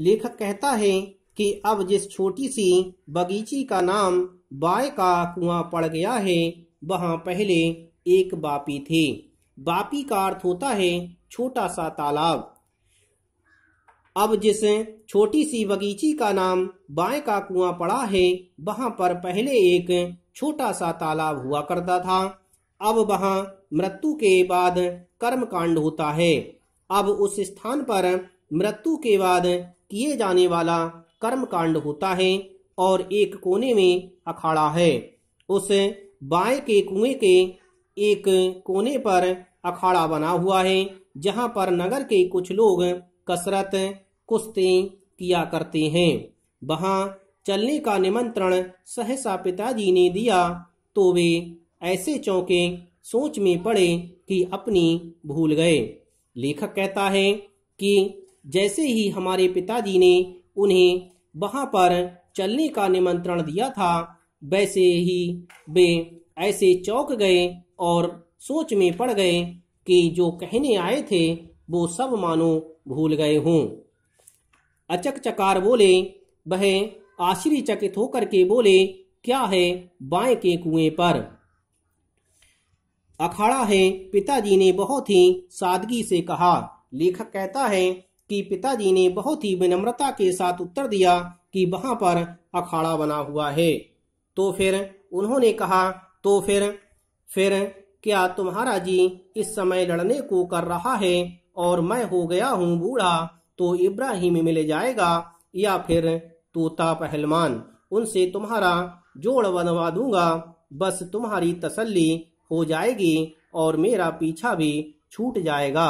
लेखक कहता है कि अब जिस छोटी सी बगीची का नाम बाय का कुआं पड़ गया है वहां पहले एक बापी थे बापी का अर्थ होता है छोटा सा तालाब अब जिस छोटी सी बगीची का नाम बाय का कुआं पड़ा है वहां पर पहले एक छोटा सा तालाब हुआ करता था अब वहां मृत्यु के बाद कर्म कांड होता है अब उस स्थान पर मृत्यु के बाद किए जाने वाला कर्म कांड होता है और एक कोने में अखाड़ा है उस बाएं के कुएं के एक कोने पर अखाड़ा बना हुआ है जहां पर नगर के कुछ लोग कसरत कुश्ती किया करते हैं वहां चलने का निमंत्रण सहसा पिताजी ने दिया तो वे ऐसे चौंके सोच में पड़े कि अपनी भूल गए लेखक कहता है कि जैसे ही हमारे पिताजी ने उन्हें वहां पर चलने का निमंत्रण दिया था वैसे ही वे ऐसे चौक गए और सोच में पड़ गए कि जो कहने आए थे वो सब मानो भूल गए हों अचक चकार बोले वह आश्चर्यचकित होकर के बोले क्या है बाएं के कुएं पर अखाड़ा है पिताजी ने बहुत ही सादगी से कहा लेखक कहता है कि पिताजी ने बहुत ही विनम्रता के साथ उत्तर दिया कि वहां पर अखाड़ा बना हुआ है तो फिर उन्होंने कहा तो फिर फिर क्या तुम्हारा जी इस समय लड़ने को कर रहा है और मैं हो गया हूँ बूढ़ा तो इब्राहिम मिल जाएगा या फिर तोता पहलवान उनसे तुम्हारा जोड़ बनवा दूंगा बस तुम्हारी तसल्ली हो जाएगी और मेरा पीछा भी छूट जाएगा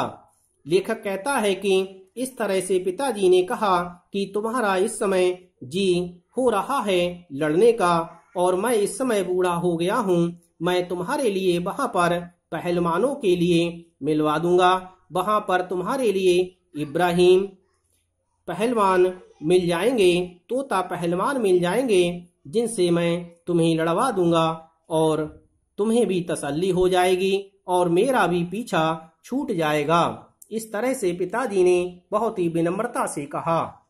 लेखक कहता है कि इस तरह से पिताजी ने कहा कि तुम्हारा इस समय जी हो रहा है लड़ने का और मैं इस समय बूढ़ा हो गया हूँ मैं तुम्हारे लिए वहाँ पर पहलवानों के लिए मिलवा दूंगा वहाँ पर तुम्हारे लिए इब्राहिम पहलवान मिल जाएंगे तोता पहलवान मिल जाएंगे जिनसे मैं तुम्हें लड़वा दूंगा और तुम्हें भी तसल्ली हो जाएगी और मेरा भी पीछा छूट जाएगा इस तरह से पिताजी ने बहुत ही विनम्रता से कहा